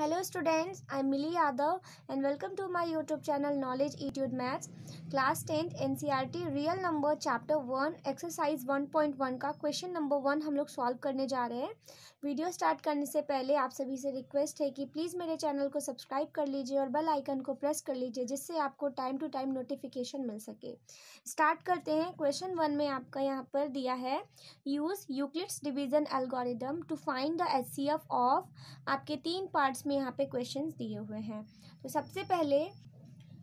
hello students I am Mili Yadav and welcome to my YouTube channel knowledge channel maths class tenth Class real number chapter one exercise one point one का question number one हम लोग solve करने जा रहे हैं video start करने से पहले आप सभी से रिक्वेस्ट है कि प्लीज़ मेरे चैनल को सब्सक्राइब कर लीजिए और बेल आइकन को प्रेस कर लीजिए जिससे आपको टाइम टू टाइम नोटिफिकेशन मिल सके स्टार्ट करते हैं क्वेश्चन वन में आपका यहाँ पर दिया है use Euclid's division algorithm to find the S of आपके तीन पार्ट्स में यहाँ पे क्वेश्चंस दिए हुए हैं तो सबसे पहले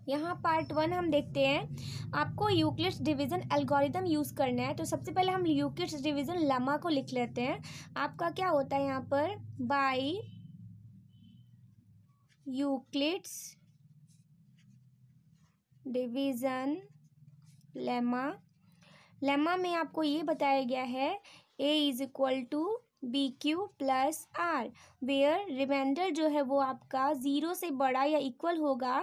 यहाँ पार्ट वन हम देखते हैं आपको यूक्लिड्स डिवीज़न एल्गोरिदम यूज़ करना है तो सबसे पहले हम यूक्लिड्स डिवीज़न लमा को लिख लेते हैं आपका क्या होता है यहाँ पर by Euclid's division lemma lemma में आपको ये बताया गया है A is equal to B Q plus R where remainder जो है वो आपका ज़ीरो से बड़ा या इक्वल होगा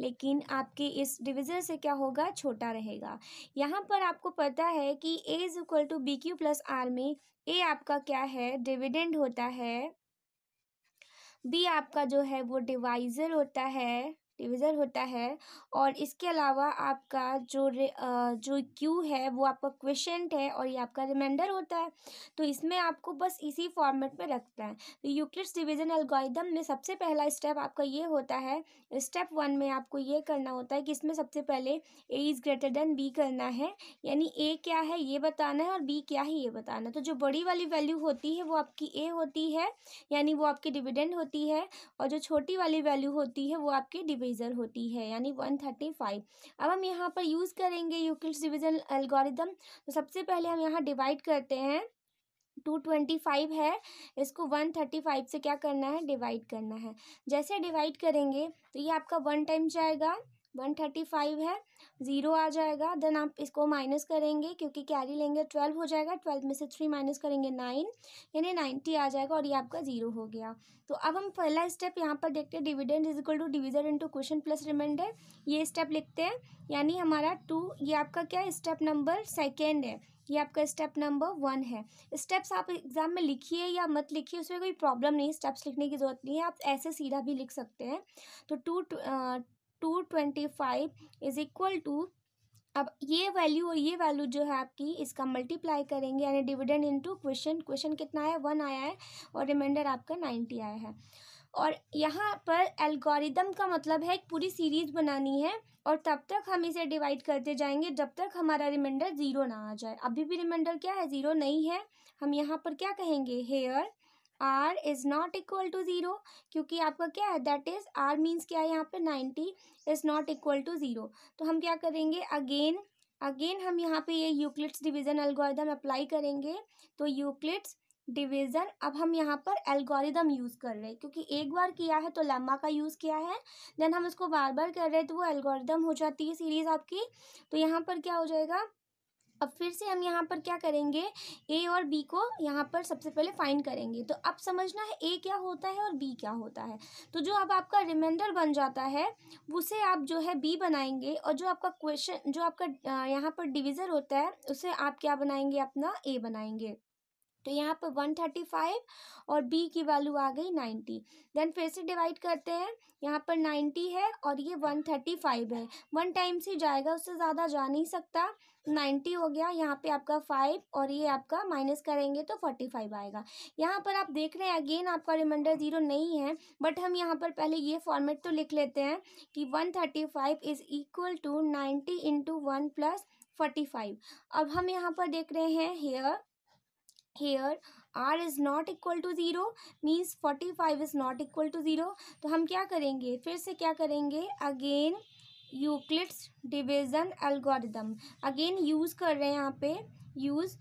लेकिन आपके इस डिविज़र से क्या होगा छोटा रहेगा यहाँ पर आपको पता है कि A is equal to B Q plus R में ए आपका क्या है डिविडेंड होता है बी आपका जो है वो डिवाइज़र होता है डिवीज़न होता है और इसके अलावा आपका जो रे जो क्यू है वो आपका क्वेश्चन है और ये आपका रिमाइंडर होता है तो इसमें आपको बस इसी फॉर्मेट में रखना है तो यूक्लिड्स डिवीज़न एल्गोरिदम में सबसे पहला स्टेप आपका ये होता है स्टेप वन में आपको ये करना होता है कि इसमें सबसे पहले A is greater than B करना है यानी ए क्या है ये बताना है और बी क्या है ये बताना है तो जो बड़ी वाली वैल्यू होती है वो आपकी ए होती है यानी वो आपकी डिविडेंड होती है और जो छोटी वाली वैल्यू होती है वो आपकी डिवीज़न होती है यानी वन थर्टी फाइव अब हम यहाँ पर यूज़ करेंगे यूक्लिड्स डिवीज़न एल्गोरिदम तो सबसे पहले हम यहाँ डिवाइड करते हैं टू ट्वेंटी फाइव है इसको वन थर्टी फाइव से क्या करना है डिवाइड करना है जैसे डिवाइड करेंगे तो ये आपका वन टाइम जाएगा वन थर्टी फाइव है ज़ीरो आ जाएगा देन आप इसको माइनस करेंगे क्योंकि कैरी लेंगे ट्वेल्व हो जाएगा ट्वेल्व में से थ्री माइनस करेंगे नाइन यानी नाइन्टी आ जाएगा और ये आपका ज़ीरो हो गया तो अब हम पहला स्टेप यहाँ पर देखते हैं dividend is equal to divisor into question plus remainder ये स्टेप लिखते हैं यानी हमारा टू ये आपका क्या है स्टेप नंबर सेकेंड है ये आपका स्टेप नंबर वन है स्टेप्स आप एग्जाम में लिखिए या मत लिखिए उसमें कोई प्रॉब्लम नहीं स्टेप्स लिखने की जरूरत नहीं है आप ऐसे सीधा भी लिख सकते हैं तो two two twenty five is equal to अब ये वैल्यू और ये वैल्यू जो है आपकी इसका मल्टीप्लाई करेंगे यानी डिविडेंड इनटू क्वेश्चन क्वेश्चन कितना आया वन आया है और रिमाइंडर आपका नाइन्टी आया है और यहाँ पर एल्गोरिदम का मतलब है एक पूरी सीरीज बनानी है और तब तक हम इसे डिवाइड करते जाएंगे जब तक हमारा रिमाइंडर ज़ीरो ना आ जाए अभी भी रिमाइंडर क्या है ज़ीरो नहीं है हम यहाँ पर क्या कहेंगे here R is not equal to zero क्योंकि आपका क्या है दैट इज़ आर मीन्स क्या है यहाँ पे ninety is not equal to zero तो हम क्या करेंगे अगेन अगेन हम यहाँ पे ये यूक्लिड्स डिवीज़न एल्गोरिदम अप्लाई करेंगे तो यूक्लिड्स डिवीज़न अब हम यहाँ पर एल्गोरिदम यूज़ कर रहे हैं क्योंकि एक बार किया है तो लम्बा का यूज़ किया है देन हम उसको बार बार कर रहे हैं तो वो एल्गोरिदम हो जाती है सीरीज़ आपकी तो यहाँ पर क्या हो जाएगा अब फिर से हम यहाँ पर क्या करेंगे ए और बी को यहाँ पर सबसे पहले फाइंड करेंगे तो अब समझना है ए क्या होता है और बी क्या होता है तो जो अब आपका रिमाइंडर बन जाता है उसे आप जो है बी बनाएंगे और जो आपका क्वेश्चन जो आपका यहाँ पर डिविज़र होता है उसे आप क्या बनाएंगे अपना ए बनाएंगे तो यहाँ पर वन थर्टी फाइव और बी की वैल्यू आ गई नाइन्टी देन फिर से डिवाइड करते हैं यहाँ पर नाइन्टी है और ये वन थर्टी फाइव है वन टाइम से जाएगा उससे ज़्यादा जा नहीं सकता नाइन्टी हो गया यहाँ पे आपका फाइव और ये आपका माइनस करेंगे तो फोर्टी फाइव आएगा यहाँ पर आप देख रहे हैं अगेन आपका रिमाइंडर ज़ीरो नहीं है बट हम यहाँ पर पहले ये फॉर्मेट तो लिख लेते हैं कि one thirty five is equal to ninety into one plus forty five अब हम यहाँ पर देख रहे हैं here here R is not equal to zero means forty five is not equal to zero तो हम क्या करेंगे फिर से क्या करेंगे again Euclid's division algorithm again use कर रहे हैं यहाँ पे यूज़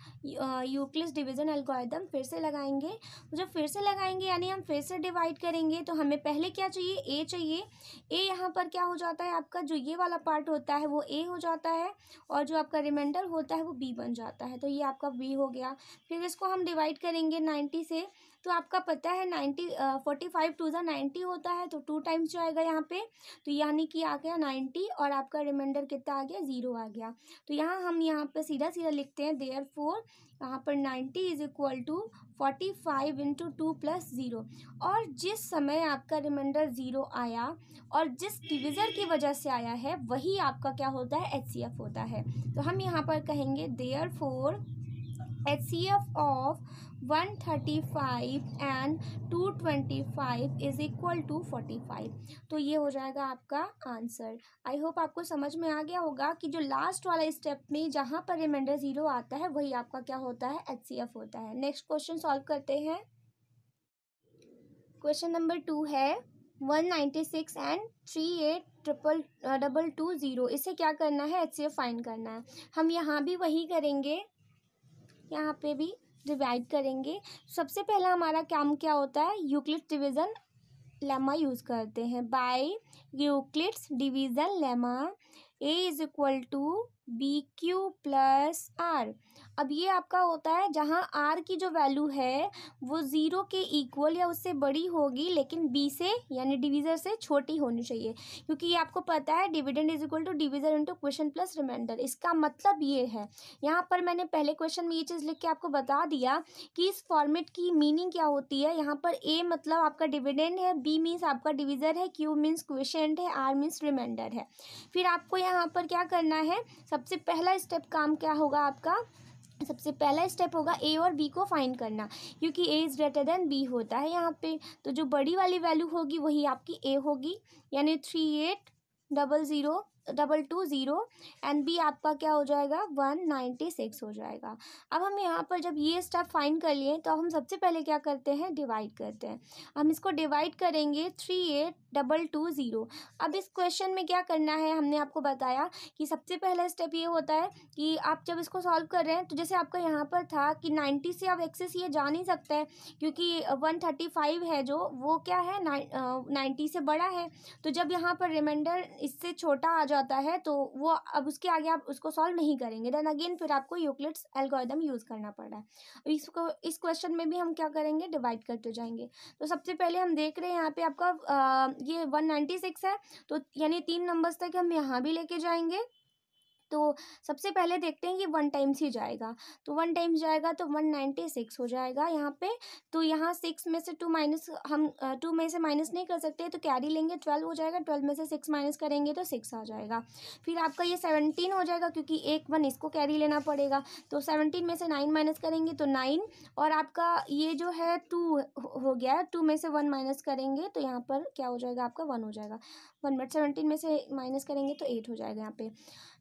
यूक्लिस डिवीज़न एल्गोरिदम फिर से लगाएंगे जब फिर से लगाएंगे यानी हम फिर से डिवाइड करेंगे तो हमें पहले क्या चाहिए ए चाहिए ए यहाँ पर क्या हो जाता है आपका जो ये वाला पार्ट होता है वो ए हो जाता है और जो आपका रिमाइंडर होता है वो बी बन जाता है तो ये आपका बी हो गया फिर इसको हम डिवाइड करेंगे नाइन्टी से तो आपका पता है नाइन्टी फोर्टी फाइव टू ज़ा नाइन्टी होता है तो टू टाइम्स जो आएगा यहाँ पे तो यानी कि आ गया नाइन्टी और आपका रिमाइंडर कितना आ गया ज़ीरो आ गया तो यहाँ हम यहाँ पर सीधा सीधा लिखते हैं देयर फोर यहाँ पर ninety is equal to forty five into two plus zero और जिस समय आपका रिमाइंडर ज़ीरो आया और जिस डिविज़र की वजह से आया है वही आपका क्या होता है एच होता है तो हम यहाँ पर कहेंगे therefore H C F of one thirty five and two twenty five is equal to forty five तो ये हो जाएगा आपका आंसर आई होप आपको समझ में आ गया होगा कि जो लास्ट वाला स्टेप में जहाँ पर रिमाइंडर ज़ीरो आता है वही आपका क्या होता है एच सी एफ होता है नेक्स्ट क्वेश्चन सॉल्व करते हैं क्वेश्चन नंबर टू है one ninety six and three eight triple double two zero इसे क्या करना है एच सी एफ फाइंड करना है हम यहाँ भी वही करेंगे यहाँ पे भी डिवाइड करेंगे सबसे पहला हमारा काम क्या होता है यूक्लिड डिवीज़न लेमा यूज़ करते हैं by Euclid's division lemma A is equal to B Q plus R अब ये आपका होता है जहाँ आर की जो वैल्यू है वो ज़ीरो के इक्वल या उससे बड़ी होगी लेकिन बी से यानी डिवीज़र से छोटी होनी चाहिए क्योंकि ये आपको पता है dividend is equal to divisor into question plus remainder इसका मतलब ये है यहाँ पर मैंने पहले क्वेश्चन में ये चीज़ लिख के आपको बता दिया कि इस फॉर्मेट की मीनिंग क्या होती है यहाँ पर ए मतलब आपका डिविडेंड है बी मीन्स आपका डिविजर है क्यू मीन्स क्वेश्चन है आर मीन्स रिमाइंडर है फिर आपको यहाँ पर क्या करना है सबसे पहला स्टेप काम क्या होगा आपका सबसे पहला स्टेप होगा ए और बी को फाइंड करना क्योंकि A is greater than B होता है यहाँ पे तो जो बड़ी वाली वैल्यू होगी वही आपकी ए होगी यानी three eight double zero double two zero and B आपका क्या हो जाएगा वन नाइन्टी सिक्स हो जाएगा अब हम यहाँ पर जब ये स्टेप फाइंड कर लिए तो हम सबसे पहले क्या करते हैं डिवाइड करते हैं हम इसको डिवाइड करेंगे three eight double two zero अब इस क्वेश्चन में क्या करना है हमने आपको बताया कि सबसे पहला स्टेप ये होता है कि आप जब इसको सॉल्व कर रहे हैं तो जैसे आपका यहाँ पर था कि नाइन्टी से अब एक्सेस ये जा नहीं सकता है क्योंकि वन थर्टी फाइव है जो वो क्या है नाइन्टी से बड़ा है तो जब यहाँ पर रिमाइंडर इससे छोटा आ जाता है तो वो अब उसके आगे आप उसको सॉल्व नहीं करेंगे देन अगेन फिर आपको यूक्लिट्स एल्गोरिदम यूज़ करना पड़ रहा है इसको इस क्वेश्चन में भी हम क्या करेंगे डिवाइड करते जाएंगे तो सबसे पहले हम देख रहे हैं यहाँ पर आपका ये वन नाइन्टी सिक्स है तो यानी तीन नंबर्स तक हम यहाँ भी लेके जाएंगे तो सबसे पहले देखते हैं ये वन टाइम्स ही जाएगा तो वन टाइम्स जाएगा तो वन नाइन्टी सिक्स हो जाएगा यहाँ पे तो यहाँ सिक्स में से टू माइनस हम टू में से माइनस नहीं कर सकते तो कैरी लेंगे ट्वेल्व हो जाएगा ट्वेल्व में से सिक्स माइनस करेंगे तो सिक्स आ जाएगा फिर आपका ये सेवनटीन हो जाएगा क्योंकि एक वन इसको कैरी लेना पड़ेगा तो सेवनटीन में से नाइन माइनस करेंगे तो नाइन और आपका ये जो है टू हो गया टू में से वन माइनस करेंगे तो यहाँ पर क्या हो जाएगा आपका वन हो जाएगा वन बट सेवनटीन में से माइनस करेंगे तो एट हो जाएगा यहाँ पे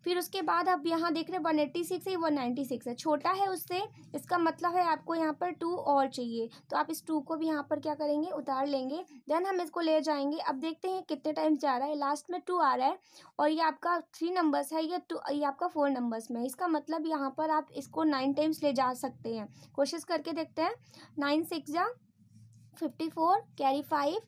फिर उसके बाद आप यहाँ देख रहे हैं वन एट्टी सिक्स है वन नाइन्टी सिक्स है छोटा है उससे इसका मतलब है आपको यहाँ पर टू और चाहिए तो आप इस टू को भी यहाँ पर क्या करेंगे उतार लेंगे देन हम इसको ले जाएंगे अब देखते हैं कितने टाइम्स जा रहा है लास्ट में टू आ रहा है और ये आपका थ्री नंबर्स है ये टू ये आपका फोर नंबर्स में इसका मतलब यहाँ पर आप इसको नाइन टाइम्स ले जा सकते हैं कोशिश करके देखते हैं नाइन सिक्स या फिफ्टी फोर कैरी फाइव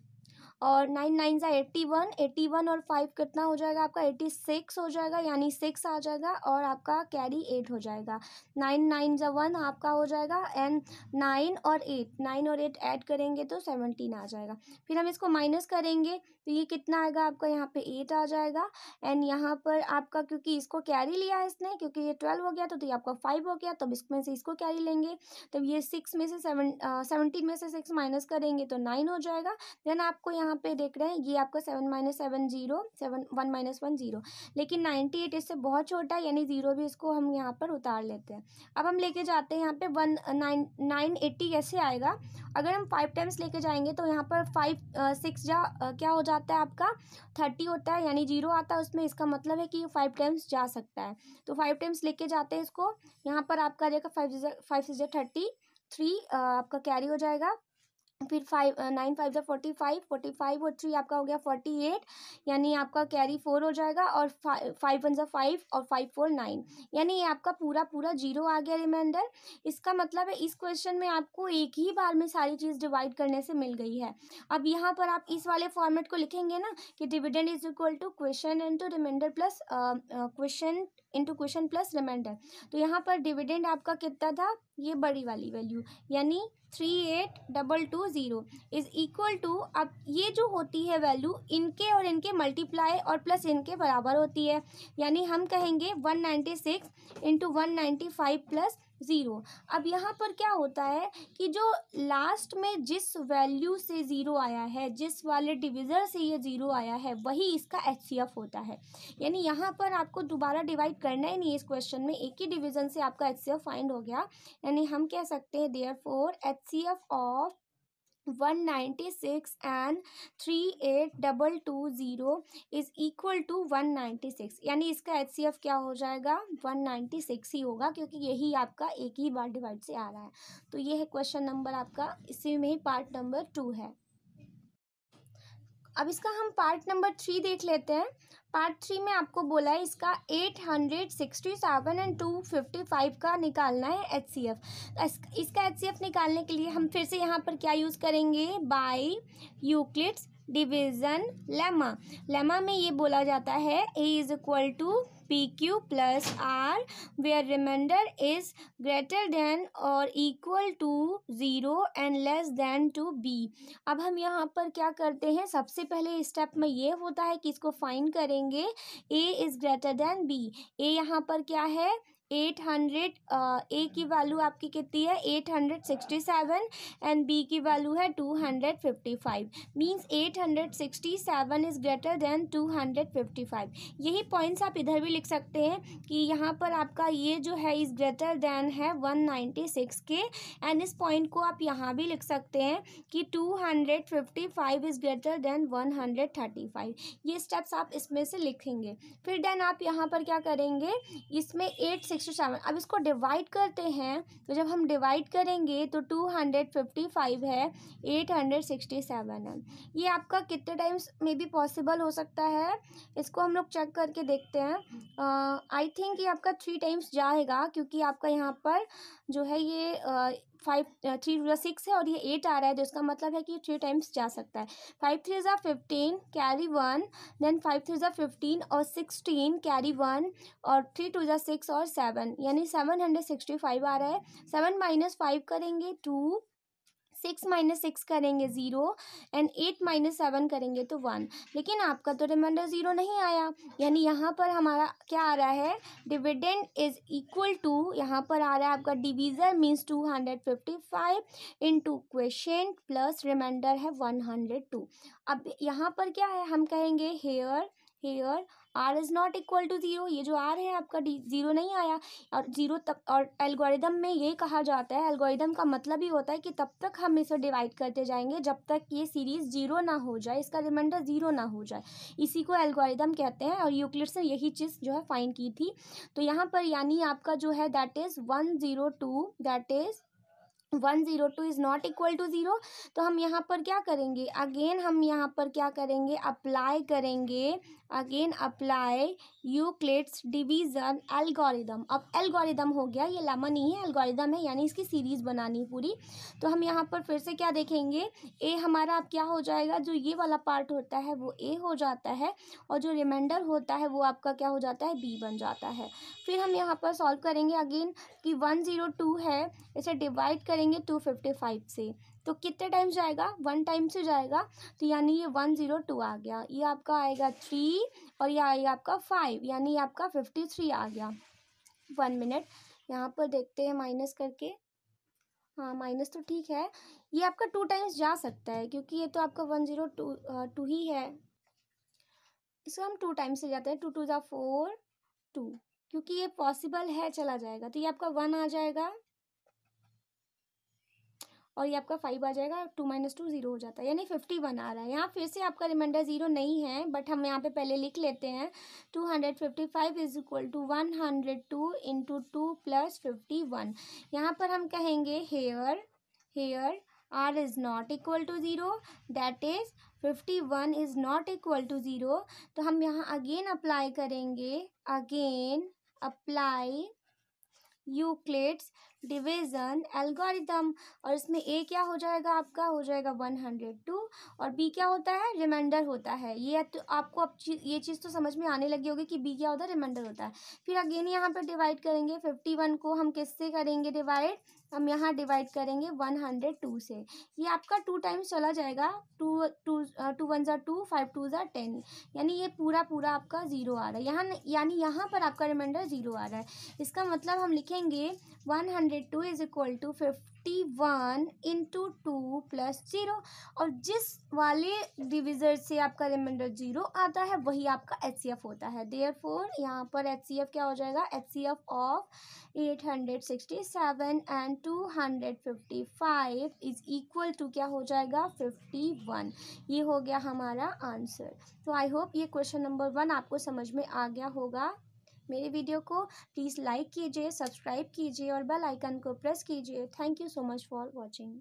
और नाइन नाइन ज़ा एट्टी वन एट्टी वन और फाइव कितना हो जाएगा आपका एट्टी सिक्स हो जाएगा यानी सिक्स आ जाएगा और आपका कैरी एट हो जाएगा नाइन नाइन ज़ा वन आपका हो जाएगा एंड नाइन और एट नाइन और एट ऐड करेंगे तो सेवनटीन आ जाएगा फिर हम इसको माइनस करेंगे तो ये कितना आएगा आपका यहाँ पे एट आ जाएगा एंड यहाँ पर आपका क्योंकि इसको कैरी लिया है इसने क्योंकि ये ट्वेल्व हो गया तो, तो ये आपका फाइव हो गया तब तो इसमें से इसको कैरी लेंगे तब तो ये सिक्स में से सेवन सेवनटीन में से सिक्स माइनस करेंगे तो नाइन हो जाएगा देन आपको यहाँ पे देख रहे हैं ये आपका seven minus seven zero seven one minus one zero लेकिन नाइन्टी एट इससे बहुत छोटा है यानी ज़ीरो भी इसको हम यहाँ पर उतार लेते हैं अब हम लेके जाते हैं यहाँ पे वन नाइन नाइन एट्टी कैसे आएगा अगर हम फाइव टाइम्स लेके जाएंगे तो यहाँ पर फाइव सिक्स जा क्या हो जाएगा जाता है आपका थर्टी होता है यानी जीरो आता है उसमें इसका मतलब है कि ये फाइव टाइम्स जा सकता है तो फाइव टाइम्स लेके जाते हैं इसको यहाँ पर आपका आ जाएगा फाइव फाइव थर्टी थ्री आपका कैरी हो जाएगा फिर फाइव नाइन फाइव ज़ा फोर्टी फाइव फोर्टी फाइव और थ्री आपका हो गया फोर्टी एट यानी आपका कैरी फोर हो जाएगा और फाइव वन ज़ा फाइव और फाइव फोर नाइन यानी ये आपका पूरा पूरा जीरो आ गया रिमाइंडर इसका मतलब है इस क्वेश्चन में आपको एक ही बार में सारी चीज़ डिवाइड करने से मिल गई है अब यहाँ पर आप इस वाले फॉर्मेट को लिखेंगे ना कि dividend is equal to question and to remainder plus question into question plus remainder तो यहाँ पर डिविडेंड आपका कितना था ये बड़ी वाली वैल्यू यानी three eight double two zero is equal to अब ये जो होती है वैल्यू इनके और इनके मल्टीप्लाई और प्लस इनके बराबर होती है यानी हम कहेंगे one ninety six into one ninety five plus zero अब यहाँ पर क्या होता है कि जो लास्ट में जिस वैल्यू से ज़ीरो आया है जिस वाले डिविज़र से ये ज़ीरो आया है वही इसका एच होता है यानी यहाँ पर आपको दोबारा डिवाइड करना ही नहीं इस क्वेश्चन में एक ही डिविज़न से आपका एच फाइंड हो गया यानी हम कह सकते हैं therefore H of one ninety six and three eight double two zero is equal to one ninety six यानी इसका एच सी एफ क्या हो जाएगा वन नाइन्टी सिक्स ही होगा क्योंकि यही आपका एक ही बार डिवाइड से आ रहा है तो ये है क्वेश्चन नंबर आपका इसी में ही पार्ट नंबर टू है अब इसका हम पार्ट नंबर थ्री देख लेते हैं पार्ट थ्री में आपको बोला है इसका eight hundred sixty seven and two fifty five का निकालना है एच सी एफ इसका एच सी एफ निकालने के लिए हम फिर से यहाँ पर क्या यूज़ करेंगे by Euclid's division lemma lemma में ये बोला जाता है A is equal to P Q plus R where remainder is greater than और equal to zero and less than to B अब हम यहाँ पर क्या करते हैं सबसे पहले स्टेप में ये होता है कि इसको फाइन करेंगे A is greater than B A यहाँ पर क्या है एट हंड्रेड ए की वैल्यू आपकी कितनी है eight hundred sixty seven and B की वैल्यू है two hundred fifty five means eight hundred sixty seven is greater than two hundred fifty five यही पॉइंट्स आप इधर भी लिख सकते हैं कि यहाँ पर आपका ये जो है इज़ ग्रेटर देन है वन नाइन्टी सिक्स के एंड इस पॉइंट को आप यहाँ भी लिख सकते हैं कि two hundred fifty five is greater than one hundred thirty five ये स्टेप्स आप इसमें से लिखेंगे फिर देन आप यहाँ पर क्या करेंगे इसमें eight six six two seven अब इसको डिवाइड करते हैं तो जब हम डिवाइड करेंगे तो टू हंड्रेड फिफ्टी फाइव है एट हंड्रेड सिक्सटी सेवन है ये आपका कितने टाइम्स में भी पॉसिबल हो सकता है इसको हम लोग चेक करके देखते हैं आई थिंक ये आपका थ्री टाइम्स जाएगा क्योंकि आपका यहाँ पर जो है ये फाइव थ्री टू सिक्स है और ये एट आ रहा है तो इसका मतलब है कि थ्री टाइम्स जा सकता है फाइव थ्री ज़ा fifteen carry one then five three ज़ा फिफ्टीन और सिक्सटीन कैरी वन और थ्री टू ज़ा सिक्स और सेवन यानी सेवन हंड्रेड सिक्सटी फाइव आ रहा है सेवन माइनस फाइव करेंगे टू सिक्स माइनस सिक्स करेंगे zero and eight minus seven करेंगे तो वन लेकिन आपका तो रिमाइंडर ज़ीरो नहीं आया यानी यहाँ पर हमारा क्या आ रहा है डिविडेंड इज़ इक्वल टू यहाँ पर आ रहा है आपका divisor means two hundred fifty five into question plus remainder है वन हंड्रेड टू अब यहाँ पर क्या है हम कहेंगे here here R is not equal to zero ये जो आर है आपका डी ज़ीरो नहीं आया और ज़ीरो तक और एल्गोरिदम में ये कहा जाता है एल्गोरिदम का मतलब ही होता है कि तब तक हम इसे डिवाइड करते जाएंगे जब तक ये सीरीज़ ज़ीरो ना हो जाए इसका रिमाइंडर ज़ीरो ना हो जाए इसी को एल्गोरिदम कहते हैं और यूक्लिड ने यही चीज़ जो है फाइन की थी तो यहाँ पर यानी आपका जो है that is one zero two that is one zero two is not equal to zero तो हम यहाँ पर क्या करेंगे अगेन हम यहाँ पर क्या करेंगे अप्लाई करेंगे again apply Euclid's division algorithm अब एल्गोरिदम हो गया ये लामा नहीं है एल्गोरिदम है यानी इसकी सीरीज़ बनानी है पूरी तो हम यहाँ पर फिर से क्या देखेंगे ए हमारा अब क्या हो जाएगा जो ये वाला पार्ट होता है वो ए हो जाता है और जो रिमाइंडर होता है वो आपका क्या हो जाता है बी बन जाता है फिर हम यहाँ पर सॉल्व करेंगे अगेन कि वन ज़ीरो टू है इसे डिवाइड करेंगे करेंगे टू फिफ्टी फाइव से तो कितने टाइम जाएगा वन टाइम से जाएगा तो यानी ये वन ज़ीरो टू आ गया ये आपका आएगा थ्री और ये आएगा आपका फाइव यानी ये आपका फिफ्टी थ्री आ गया वन मिनट यहाँ पर देखते हैं माइनस करके हाँ माइनस तो ठीक है ये आपका टू टाइम्स जा सकता है क्योंकि ये तो आपका वन ज़ीरो टू टू ही है इसको हम टू टाइम्स से जाते हैं टू टू ज़ा फोर टू क्योंकि ये पॉसिबल है चला जाएगा तो ये आपका वन आ जाएगा और ये आपका फाइव आ जाएगा टू माइनस टू ज़ीरो हो जाता है यानी फिफ्टी वन आ रहा है यहाँ फिर से आपका रिमाइंडर ज़ीरो नहीं है बट हम यहाँ पे पहले लिख लेते हैं two hundred fifty five is equal to one hundred two into two plus fifty one यहाँ पर हम कहेंगे here here R is not equal to zero that is fifty one is not equal to zero तो हम यहाँ again apply करेंगे again apply Euclid's division algorithm और इसमें ए क्या हो जाएगा आपका हो जाएगा वन हंड्रेड टू और बी क्या होता है रिमाइंडर होता है ये तो आपको अब चीज़ ये चीज़ तो समझ में आने लगी होगी कि बी क्या होता है रिमाइंडर होता है फिर अगेन यहाँ पर डिवाइड करेंगे फिफ्टी वन को हम किससे करेंगे डिवाइड हम यहाँ डिवाइड करेंगे वन हंड्रेड टू से ये आपका टू टाइम्स चला जाएगा टू टू टू वन ज़ा टू फाइव टू ज़ा टेन यानी ये पूरा पूरा आपका ज़ीरो आ रहा है यहाँ यानी यहाँ पर आपका रिमाइंडर ज़ीरो आ रहा है इसका मतलब हम लिखेंगे one hundred two is equal to फिफ fifty one into two plus zero और जिस वाले डिविज़र से आपका रिमाइंडर जीरो आता है वही आपका एच सी एफ होता है देयर फोर यहाँ पर एच सी एफ क्या हो जाएगा H C F of eight hundred sixty seven and two hundred fifty five is equal to क्या हो जाएगा फिफ्टी वन ये हो गया हमारा आंसर तो आई होप ये क्वेश्चन नंबर वन आपको समझ में आ गया होगा मेरे वीडियो को प्लीज़ लाइक कीजिए सब्सक्राइब कीजिए और बेल आइकन को प्रेस कीजिए thank you so much for watching